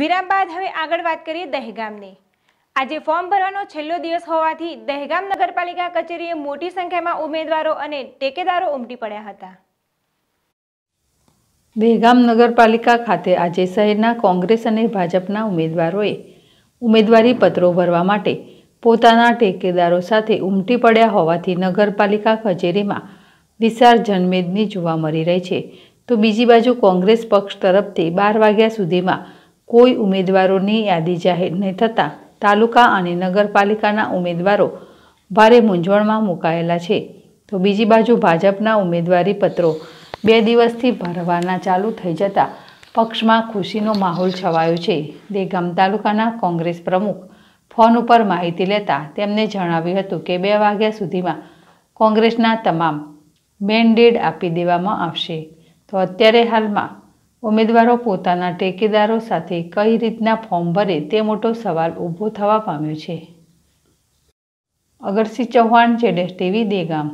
વિરામ બાદ હવે આગળ વાત કરીએ દહેગામની આજે ફોર્મ ભરવાનો છેલ્લો દિવસ હોવાથી દહેગામ નગરપાલિકા કચેરીએ મોટી સંખ્યામાં ઉમેદવારો અને ટેકેદારો ઉમટી પડ્યા હતા દહેગામ નગરપાલિકા ખાતે આજે શહેરના કોંગ્રેસ અને ભાજપના ઉમેદવારોએ ઉમેદવારી પત્રો ભરવા માટે પોતાના ટેકેદારો સાથે ઉમટી પડ્યા હોવાથી નગરપાલિકા કચેરીમાં વિશાળ જનમેદની જોવા મળી રહી છે તો બીજી બાજુ કોંગ્રેસ પક્ષ તરફથી બાર વાગ્યા સુધીમાં કોઈ ઉમેદવારોની યાદી જાહેર નહીં થતાં તાલુકા અને નગરપાલિકાના ઉમેદવારો ભારે મૂંઝવણમાં મુકાયેલા છે તો બીજી બાજુ ભાજપના ઉમેદવારી પત્રો બે દિવસથી ભરવાના ચાલુ થઈ જતાં પક્ષમાં ખુશીનો માહોલ છવાયો છે દેગામ તાલુકાના કોંગ્રેસ પ્રમુખ ફોન ઉપર માહિતી લેતા તેમને જણાવ્યું હતું કે બે વાગ્યા સુધીમાં કોંગ્રેસના તમામ મેન્ડેડ આપી દેવામાં આવશે તો અત્યારે હાલમાં ઉમેદવારો પોતાના ટેકેદારો સાથે કઈ રીતના ફોર્મ ભરે તે મોટો સવાલ ઊભો થવા પામ્યો છે અગરસિંહ ચૌહાણ જેડેશ ટીવી દેગામ